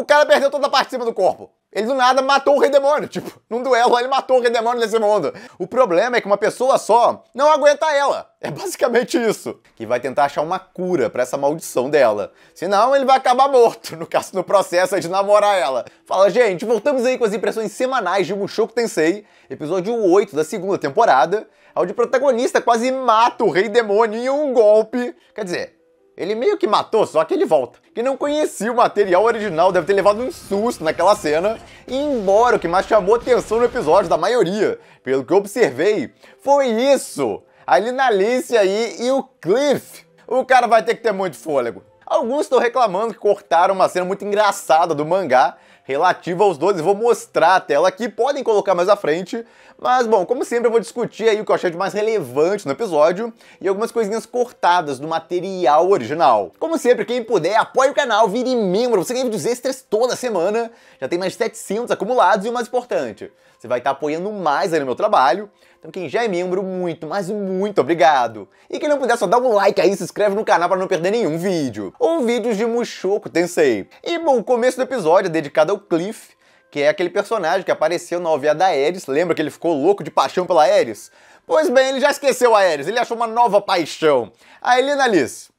o cara perdeu toda a parte de cima do corpo. Ele do nada matou o Rei Demônio. Tipo, num duelo ele matou o Rei Demônio nesse mundo. O problema é que uma pessoa só não aguenta ela. É basicamente isso. Que vai tentar achar uma cura para essa maldição dela. Senão ele vai acabar morto, no caso, no processo de namorar ela. Fala, gente, voltamos aí com as impressões semanais de Mushoku Tensei, episódio 8 da segunda temporada, onde o protagonista quase mata o Rei Demônio em um golpe. Quer dizer, ele meio que matou, só que ele volta. Que não conhecia o material original, deve ter levado um susto naquela cena. E embora o que mais chamou atenção no episódio da maioria, pelo que eu observei, foi isso. a Linalice Alice aí e o Cliff. O cara vai ter que ter muito fôlego. Alguns estão reclamando que cortaram uma cena muito engraçada do mangá relativa aos dois, vou mostrar a tela aqui, podem colocar mais à frente, mas, bom, como sempre eu vou discutir aí o que eu achei de mais relevante no episódio e algumas coisinhas cortadas do material original. Como sempre, quem puder, apoie o canal, vire membro, você ganha vídeos extras toda semana, já tem mais de 700 acumulados e o mais importante, você vai estar tá apoiando mais aí no meu trabalho. Então quem já é membro, muito, mas muito obrigado. E quem não puder, só dá um like aí, se inscreve no canal para não perder nenhum vídeo. Ou vídeos de Mushoku Tensei. E bom, o começo do episódio é dedicado ao Cliff, que é aquele personagem que apareceu na OVA da Ares, lembra que ele ficou louco de paixão pela Ares? Pois bem, ele já esqueceu a Ares, ele achou uma nova paixão, a Helena Alice.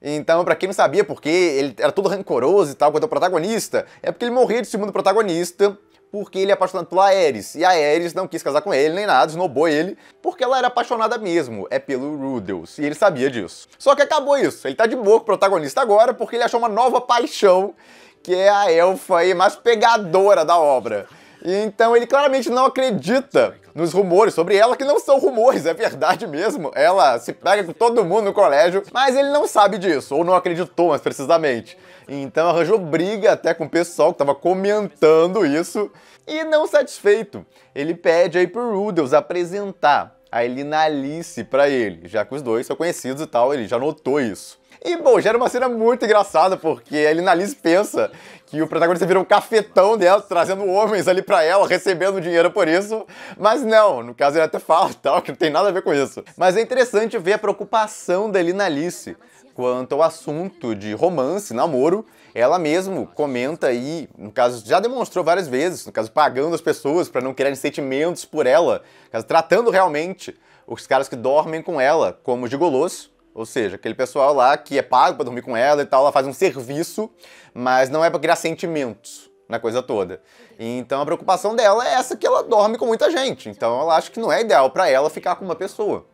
Então, para quem não sabia porque ele era todo rancoroso e tal quanto o protagonista, é porque ele morria de ciúme do protagonista porque ele é apaixonado pela Ares. E a Ares não quis casar com ele nem nada, snobou ele, porque ela era apaixonada mesmo. É pelo Rudels. E ele sabia disso. Só que acabou isso. Ele tá de boa com o protagonista agora, porque ele achou uma nova paixão, que é a elfa aí mais pegadora da obra. Então ele claramente não acredita nos rumores sobre ela, que não são rumores, é verdade mesmo. Ela se pega com todo mundo no colégio, mas ele não sabe disso, ou não acreditou mais precisamente. Então arranjou briga até com o pessoal que estava comentando isso. E não satisfeito, ele pede aí pro Rudels apresentar a Elina Alice para ele, já que os dois são conhecidos e tal, ele já notou isso. E, bom, gera uma cena muito engraçada, porque a Elina Alice pensa que o protagonista vira um cafetão dela, trazendo homens ali para ela, recebendo dinheiro por isso. Mas não, no caso ele até fala tal, que não tem nada a ver com isso. Mas é interessante ver a preocupação da Elina Alice quanto ao assunto de romance, namoro, ela mesmo comenta aí, no caso, já demonstrou várias vezes, no caso, pagando as pessoas para não criarem sentimentos por ela, no caso, tratando realmente os caras que dormem com ela como gigolos, ou seja, aquele pessoal lá que é pago para dormir com ela e tal, ela faz um serviço, mas não é para criar sentimentos na coisa toda. Então a preocupação dela é essa que ela dorme com muita gente, então ela acha que não é ideal para ela ficar com uma pessoa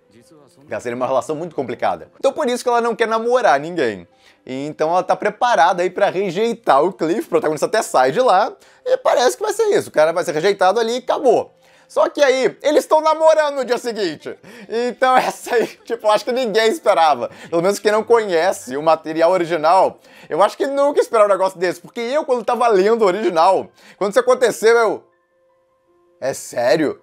ela seria uma relação muito complicada. Então por isso que ela não quer namorar ninguém. E então ela tá preparada aí para rejeitar o Cliff, o protagonista até sai de lá, e parece que vai ser isso. O cara vai ser rejeitado ali e acabou. Só que aí, eles estão namorando no dia seguinte. Então essa aí, tipo, acho que ninguém esperava. Pelo menos quem não conhece o material original, eu acho que nunca esperava um negócio desse. Porque eu, quando tava lendo o original, quando isso aconteceu, eu... É sério?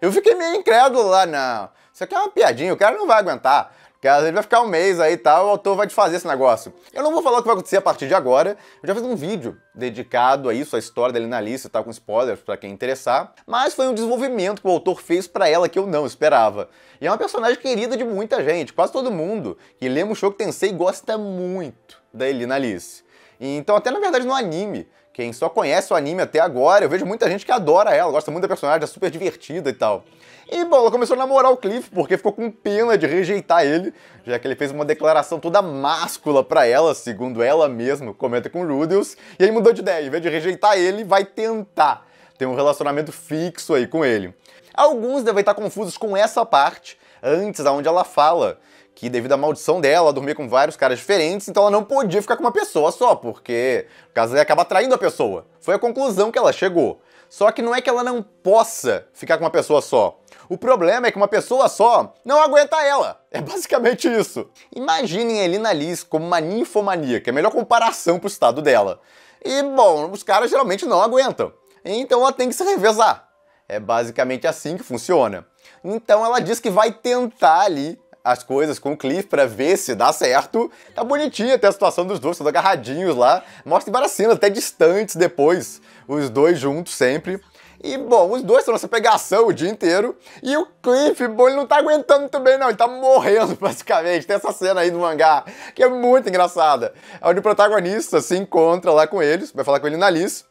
Eu fiquei meio incrédulo lá, não. Isso aqui é uma piadinha, o cara não vai aguentar. Cara, ele vai ficar um mês aí e tal, o autor vai te fazer esse negócio. Eu não vou falar o que vai acontecer a partir de agora. Eu já fiz um vídeo dedicado a isso, a história dele na lista, tal, com spoilers para quem interessar. Mas foi um desenvolvimento que o autor fez para ela que eu não esperava. E é uma personagem querida de muita gente, quase todo mundo que lê Mushoku Tensei gosta muito da Elina Alice. Então, até na verdade, no anime, quem só conhece o anime até agora, eu vejo muita gente que adora ela, gosta muito da personagem, é super divertida e tal. E, bom, ela começou a namorar o Cliff porque ficou com pena de rejeitar ele, já que ele fez uma declaração toda máscula para ela, segundo ela mesma, comenta com Rudels, e aí mudou de ideia, em vez de rejeitar ele, vai tentar ter um relacionamento fixo aí com ele. Alguns devem estar confusos com essa parte, antes aonde ela fala que devido à maldição dela, ela dormia com vários caras diferentes, então ela não podia ficar com uma pessoa só, porque no caso ela acaba traindo a pessoa. Foi a conclusão que ela chegou. Só que não é que ela não possa ficar com uma pessoa só. O problema é que uma pessoa só não aguenta ela. É basicamente isso. Imaginem a Elina Liz como uma ninfomaníaca, é a melhor comparação pro estado dela. E, bom, os caras geralmente não aguentam. Então ela tem que se revezar. É basicamente assim que funciona. Então ela diz que vai tentar ali as coisas com o Cliff para ver se dá certo. Tá bonitinha até a situação dos dois, todos agarradinhos lá. Mostra várias cenas, até distantes depois, os dois juntos sempre. E, bom, os dois estão nessa pegação o dia inteiro. E o Cliff, bom, ele não tá aguentando muito bem, não. Ele tá morrendo, basicamente. Tem essa cena aí do mangá, que é muito engraçada. Onde o protagonista se encontra lá com eles, vai falar com ele na Alice.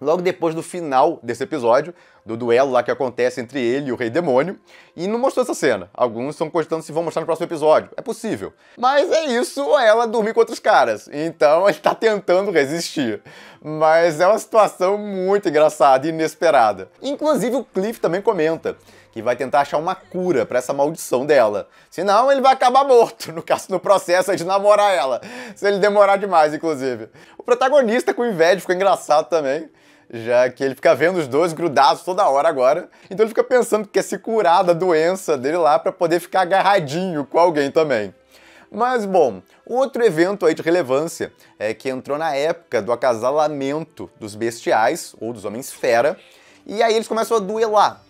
Logo depois do final desse episódio, do duelo lá que acontece entre ele e o Rei Demônio, e não mostrou essa cena. Alguns estão cogitando se vão mostrar no próximo episódio. É possível. Mas é isso, ou ela dormir com outros caras. Então ele tá tentando resistir. Mas é uma situação muito engraçada e inesperada. Inclusive o Cliff também comenta que vai tentar achar uma cura para essa maldição dela. Senão ele vai acabar morto, no caso no processo de namorar ela, se ele demorar demais, inclusive. O protagonista com inveja ficou engraçado também já que ele fica vendo os dois grudados toda hora agora. Então ele fica pensando que quer se curar da doença dele lá para poder ficar agarradinho com alguém também. Mas bom, outro evento aí de relevância é que entrou na época do acasalamento dos bestiais ou dos homens fera, e aí eles começam a duelar.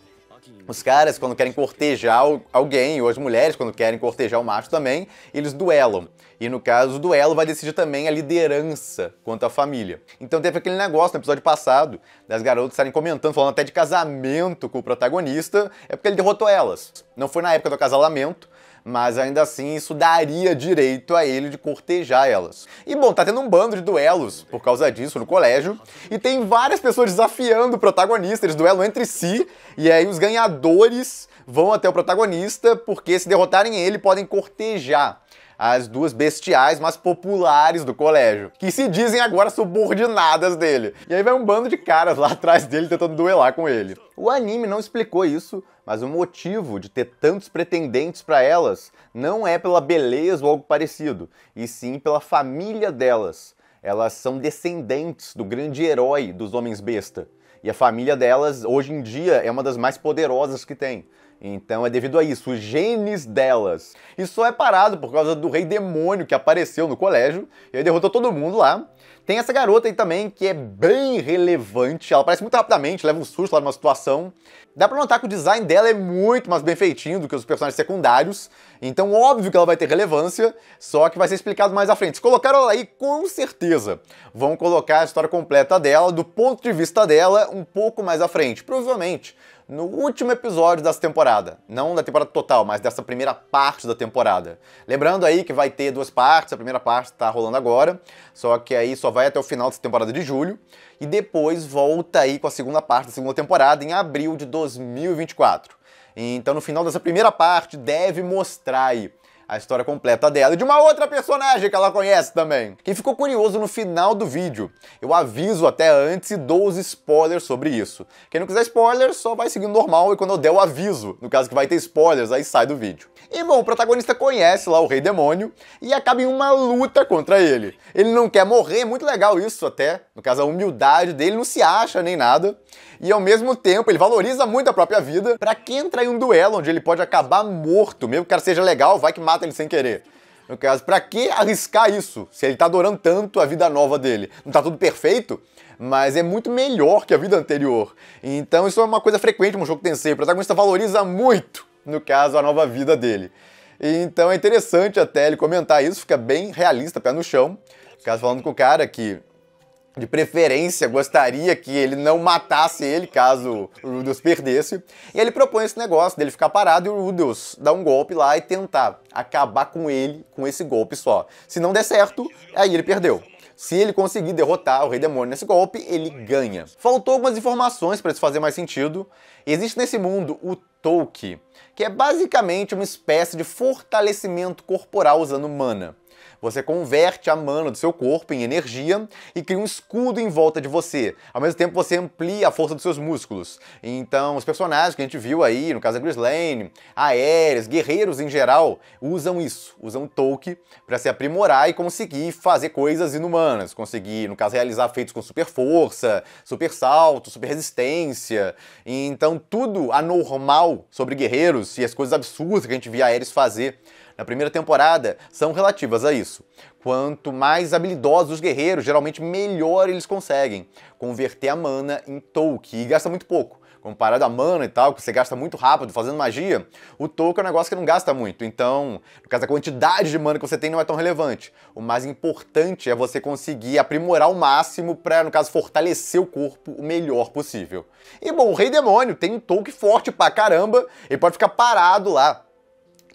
Os caras, quando querem cortejar alguém, ou as mulheres, quando querem cortejar o macho também, eles duelam. E no caso, o duelo vai decidir também a liderança quanto à família. Então teve aquele negócio no episódio passado, das garotas estarem comentando, falando até de casamento com o protagonista, é porque ele derrotou elas. Não foi na época do acasalamento, mas ainda assim isso daria direito a ele de cortejar elas. E bom, tá tendo um bando de duelos por causa disso no colégio, e tem várias pessoas desafiando o protagonista, eles duelam entre si, e aí os ganhadores vão até o protagonista, porque se derrotarem ele podem cortejar as duas bestiais mais populares do colégio, que se dizem agora subordinadas dele. E aí vai um bando de caras lá atrás dele tentando duelar com ele. O anime não explicou isso, mas o motivo de ter tantos pretendentes para elas não é pela beleza ou algo parecido, e sim pela família delas. Elas são descendentes do grande herói dos homens besta. E a família delas, hoje em dia, é uma das mais poderosas que tem. Então é devido a isso, os genes delas. Isso só é parado por causa do rei demônio que apareceu no colégio e aí derrotou todo mundo lá. Tem essa garota aí também que é bem relevante, ela aparece muito rapidamente, leva um susto lá numa situação. Dá pra notar que o design dela é muito mais bem feitinho do que os personagens secundários, então óbvio que ela vai ter relevância, só que vai ser explicado mais à frente. Se colocaram ela aí, com certeza vão colocar a história completa dela, do ponto de vista dela, um pouco mais à frente, provavelmente no último episódio dessa temporada. Não da temporada total, mas dessa primeira parte da temporada. Lembrando aí que vai ter duas partes, a primeira parte tá rolando agora, só que aí só vai até o final dessa temporada de julho, e depois volta aí com a segunda parte da segunda temporada em abril de 2024. Então no final dessa primeira parte deve mostrar aí a história completa dela e de uma outra personagem que ela conhece também. Quem ficou curioso no final do vídeo, eu aviso até antes e dou os spoilers sobre isso. Quem não quiser spoiler, só vai seguindo normal e quando eu der o aviso, no caso que vai ter spoilers, aí sai do vídeo. E bom, o protagonista conhece lá o Rei Demônio e acaba em uma luta contra ele. Ele não quer morrer, é muito legal isso até, no caso a humildade dele não se acha nem nada e ao mesmo tempo ele valoriza muito a própria vida para quem entrar em um duelo onde ele pode acabar morto, mesmo que o cara seja legal, vai que mata ele sem querer. No caso, para que arriscar isso? Se ele tá adorando tanto a vida nova dele. Não tá tudo perfeito, mas é muito melhor que a vida anterior. Então isso é uma coisa frequente no jogo Tensei. O protagonista valoriza muito, no caso, a nova vida dele. Então é interessante até ele comentar isso, fica bem realista, pé no chão. No caso, falando com o cara que de preferência, gostaria que ele não matasse ele caso o Rudeus perdesse. E ele propõe esse negócio dele ficar parado e o Rudeus dar um golpe lá e tentar acabar com ele com esse golpe só. Se não der certo, aí ele perdeu. Se ele conseguir derrotar o Rei Demônio nesse golpe, ele ganha. Faltou algumas informações para isso fazer mais sentido. Existe nesse mundo o Tolkien, que é basicamente uma espécie de fortalecimento corporal usando mana. Você converte a mana do seu corpo em energia e cria um escudo em volta de você. Ao mesmo tempo, você amplia a força dos seus músculos. Então, os personagens que a gente viu aí, no caso da Lane, aéreos, guerreiros em geral, usam isso, usam Tolkien para se aprimorar e conseguir fazer coisas inumanas. Conseguir, no caso, realizar feitos com super força, super salto, super resistência. Então, tudo anormal sobre guerreiros e as coisas absurdas que a gente via Ares fazer na primeira temporada são relativas a isso. Quanto mais habilidosos os guerreiros, geralmente melhor eles conseguem converter a mana em Tolkien e gasta muito pouco comparado a mana e tal, que você gasta muito rápido fazendo magia, o token é um negócio que não gasta muito. Então, no caso, a quantidade de mana que você tem não é tão relevante. O mais importante é você conseguir aprimorar o máximo para, no caso, fortalecer o corpo o melhor possível. E bom, o Rei Demônio tem um token forte pra caramba, ele pode ficar parado lá.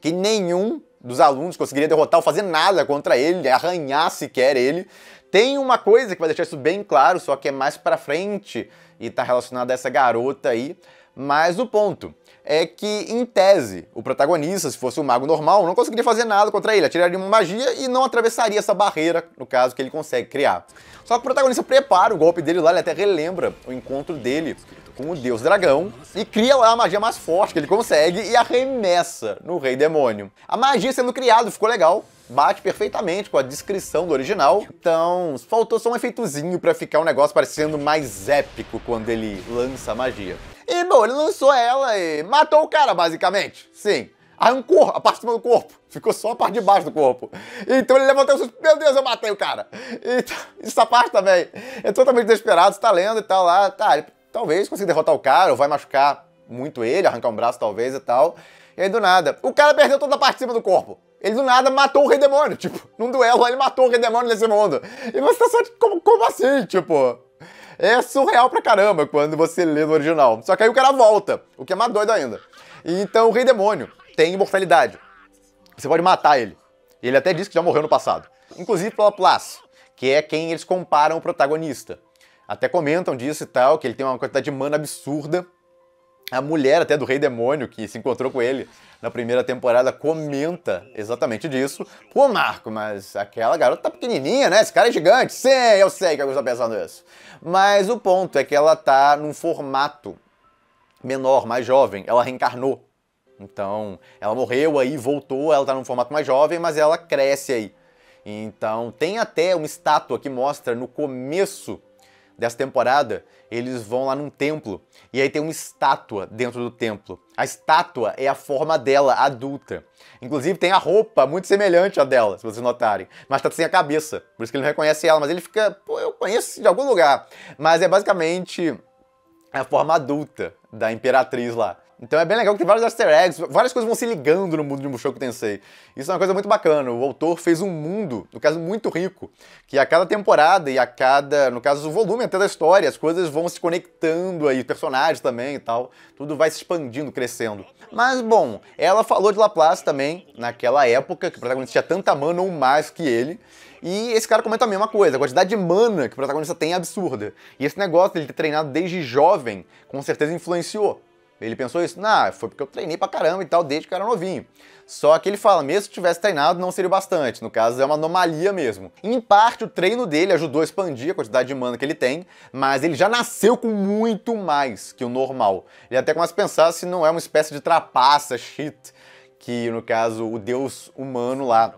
Que nenhum dos alunos, conseguiria derrotar ou fazer nada contra ele, né, arranhar sequer ele. Tem uma coisa que vai deixar isso bem claro, só que é mais pra frente e tá relacionada a essa garota aí. Mas o ponto é que, em tese, o protagonista, se fosse um mago normal, não conseguiria fazer nada contra ele, atiraria uma magia e não atravessaria essa barreira, no caso, que ele consegue criar. Só que o protagonista prepara o golpe dele lá, ele até relembra o encontro dele com o deus dragão e cria lá a magia mais forte que ele consegue e arremessa no rei demônio. A magia sendo criada ficou legal, bate perfeitamente com a descrição do original. Então, faltou só um efeitozinho para ficar um negócio parecendo mais épico quando ele lança a magia. E, bom, ele lançou ela e matou o cara, basicamente. Sim. Arrancou a parte de cima do corpo. Ficou só a parte de baixo do corpo. Então ele levantou e falou: assim, meu Deus, eu matei o cara. E essa parte também. É totalmente desesperado, você tá lendo e tal tá lá. Tá, talvez consiga derrotar o cara, ou vai machucar muito ele, arrancar um braço talvez e tal. E aí do nada, o cara perdeu toda a parte de cima do corpo. Ele do nada matou o Rei Demônio, tipo, num duelo ele matou o Rei Demônio nesse mundo. E você tá só tipo, como, como assim, tipo? É surreal pra caramba quando você lê no original. Só que aí o cara volta, o que é mais doido ainda. E então o Rei Demônio tem imortalidade. Você pode matar ele. Ele até disse que já morreu no passado. Inclusive pela place que é quem eles comparam o protagonista. Até comentam disso e tal, que ele tem uma quantidade de mana absurda. A mulher até do Rei Demônio, que se encontrou com ele na primeira temporada, comenta exatamente disso. Pô, Marco, mas aquela garota tá pequenininha, né? Esse cara é gigante. Sim, eu sei que alguns tá pensando isso. Mas o ponto é que ela tá num formato menor, mais jovem. Ela reencarnou. Então, ela morreu aí, voltou, ela tá num formato mais jovem, mas ela cresce aí. Então, tem até uma estátua que mostra no começo dessa temporada, eles vão lá num templo e aí tem uma estátua dentro do templo. A estátua é a forma dela adulta. Inclusive tem a roupa muito semelhante à dela, se vocês notarem, mas tá sem a cabeça. Por isso que ele não reconhece ela, mas ele fica, pô, eu conheço de algum lugar. Mas é basicamente a forma adulta da imperatriz lá. Então é bem legal que tem vários easter eggs, várias coisas vão se ligando no mundo de Mushoku Tensei. Isso é uma coisa muito bacana. O autor fez um mundo, no caso muito rico, que a cada temporada e a cada, no caso, o volume até da história, as coisas vão se conectando aí, personagens também e tal. Tudo vai se expandindo, crescendo. Mas, bom, ela falou de Laplace também, naquela época, que o protagonista tinha tanta mana ou mais que ele. E esse cara comenta a mesma coisa, a quantidade de mana que o protagonista tem é absurda. E esse negócio de ele ter treinado desde jovem, com certeza influenciou. Ele pensou isso, nah, foi porque eu treinei pra caramba e tal, desde que eu era novinho. Só que ele fala, mesmo se tivesse treinado, não seria bastante. No caso, é uma anomalia mesmo. Em parte, o treino dele ajudou a expandir a quantidade de mana que ele tem, mas ele já nasceu com muito mais que o normal. Ele até começa a pensar se não é uma espécie de trapaça, shit, que no caso, o deus humano lá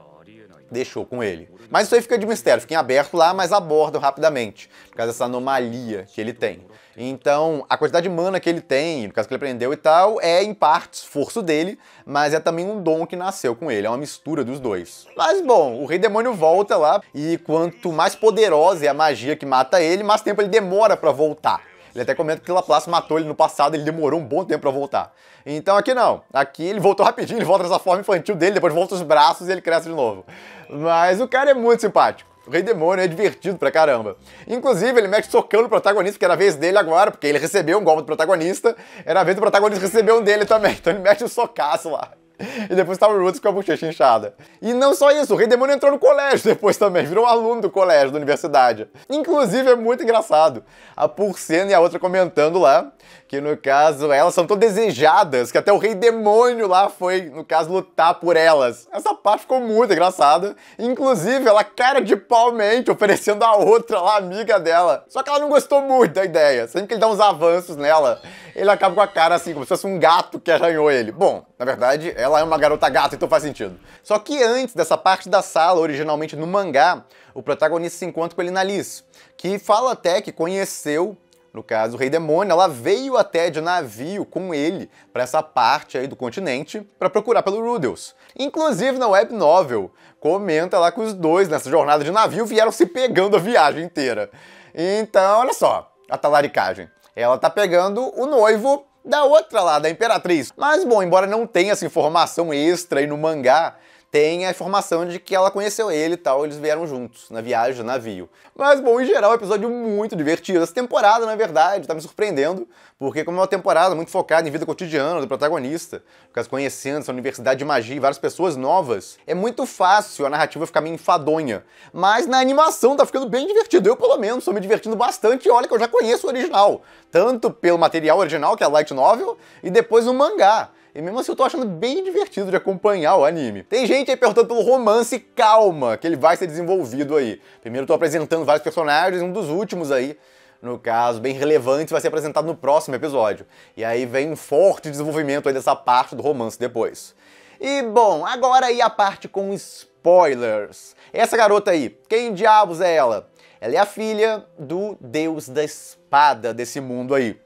deixou com ele. Mas isso aí fica de mistério, fica em aberto lá, mas abordam rapidamente, por causa dessa anomalia que ele tem. Então, a quantidade de mana que ele tem, no caso que ele aprendeu e tal, é em parte esforço dele, mas é também um dom que nasceu com ele, é uma mistura dos dois. Mas bom, o Rei Demônio volta lá, e quanto mais poderosa é a magia que mata ele, mais tempo ele demora para voltar. Ele até comenta que o Laplace matou ele no passado, ele demorou um bom tempo para voltar. Então aqui não. Aqui ele voltou rapidinho, ele volta nessa forma infantil dele, depois volta os braços e ele cresce de novo. Mas o cara é muito simpático. O Rei Demônio é divertido pra caramba. Inclusive, ele mete socando o protagonista, que era a vez dele agora, porque ele recebeu um golpe do protagonista, era a vez do protagonista receber um dele também. Então ele mete o um socaço lá. E depois o Roots com a bochecha inchada. E não só isso, o Rei Demônio entrou no colégio depois também, virou um aluno do colégio, da universidade. Inclusive, é muito engraçado. A Pulsena e a outra comentando lá, que no caso elas são tão desejadas, que até o Rei Demônio lá foi, no caso, lutar por elas. Essa parte ficou muito engraçada. Inclusive, ela cara de palmente oferecendo a outra lá, amiga dela. Só que ela não gostou muito da ideia. Sempre que ele dá uns avanços nela, ele acaba com a cara assim, como se fosse um gato que arranhou ele. Bom, na verdade, é ela é uma garota gata, então faz sentido. Só que antes dessa parte da sala, originalmente no mangá, o protagonista se encontra com ele na Alice, que fala até que conheceu no caso o Rei Demônio, ela veio até de navio com ele para essa parte aí do continente para procurar pelo Rudels. Inclusive na web novel, comenta lá que os dois nessa jornada de navio vieram se pegando a viagem inteira. Então, olha só, a talaricagem. Ela tá pegando o noivo da outra lá, da Imperatriz. Mas bom, embora não tenha essa informação extra aí no mangá, tem a informação de que ela conheceu ele e tal, eles vieram juntos na viagem, no navio. Mas, bom, em geral, o é episódio muito divertido. Essa temporada, na verdade, tá me surpreendendo, porque como é uma temporada muito focada em vida cotidiana do protagonista, ficar conhecendo essa universidade de magia e várias pessoas novas, é muito fácil a narrativa ficar meio enfadonha. Mas na animação tá ficando bem divertido. Eu, pelo menos, tô me divertindo bastante e olha que eu já conheço o original. Tanto pelo material original, que é a Light Novel, e depois o mangá. E mesmo assim eu tô achando bem divertido de acompanhar o anime. Tem gente aí perguntando pelo romance, calma, que ele vai ser desenvolvido aí. Primeiro eu tô apresentando vários personagens, um dos últimos aí no caso, bem relevante, vai ser apresentado no próximo episódio. E aí vem um forte desenvolvimento aí dessa parte do romance depois. E bom, agora aí a parte com spoilers. Essa garota aí, quem diabos é ela? Ela é a filha do deus da espada desse mundo aí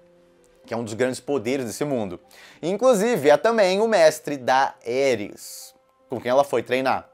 que é um dos grandes poderes desse mundo. Inclusive, é também o mestre da Ares, com quem ela foi treinar.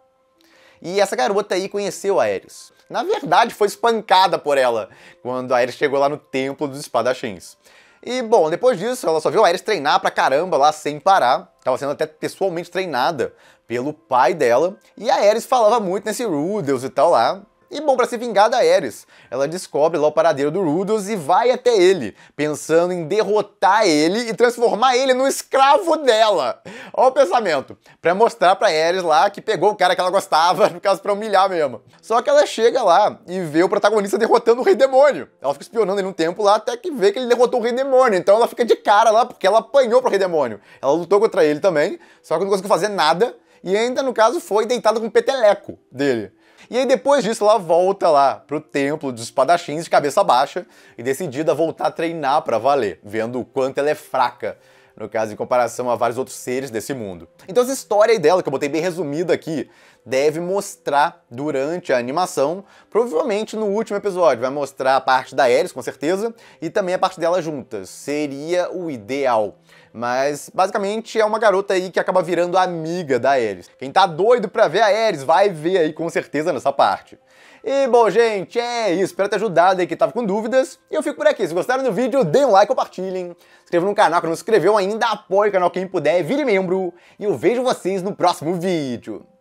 E essa garota aí conheceu a Ares. Na verdade, foi espancada por ela quando a Ares chegou lá no templo dos espadachins. E bom, depois disso, ela só viu a Ares treinar pra caramba lá sem parar. Tava sendo até pessoalmente treinada pelo pai dela. E a Ares falava muito nesse Rudels e tal lá. E bom, para se vingar da Ares, ela descobre lá o paradeiro do Rudos e vai até ele, pensando em derrotar ele e transformar ele no escravo dela. Olha o pensamento, para mostrar para Ares lá que pegou o cara que ela gostava, no caso para humilhar mesmo. Só que ela chega lá e vê o protagonista derrotando o Rei Demônio. Ela fica espionando ele um tempo lá até que vê que ele derrotou o Rei Demônio. Então ela fica de cara lá porque ela apanhou pro Rei Demônio. Ela lutou contra ele também, só que não conseguiu fazer nada e ainda no caso foi deitada com o peteleco dele. E aí depois disso ela volta lá pro templo dos espadachins de cabeça baixa e decidida a voltar a treinar para valer, vendo o quanto ela é fraca no caso, em comparação a vários outros seres desse mundo. Então essa história aí dela, que eu botei bem resumida aqui, deve mostrar durante a animação, provavelmente no último episódio, vai mostrar a parte da Ares, com certeza, e também a parte dela juntas. Seria o ideal. Mas basicamente é uma garota aí que acaba virando amiga da Ares. Quem tá doido pra ver a Ares vai ver aí com certeza nessa parte. E bom, gente, é isso. Espero ter ajudado aí que tava com dúvidas. E eu fico por aqui. Se gostaram do vídeo, deem um like, compartilhem. Se inscrevam no canal que não se inscreveu ainda, apoie o canal quem puder, vire membro. E eu vejo vocês no próximo vídeo.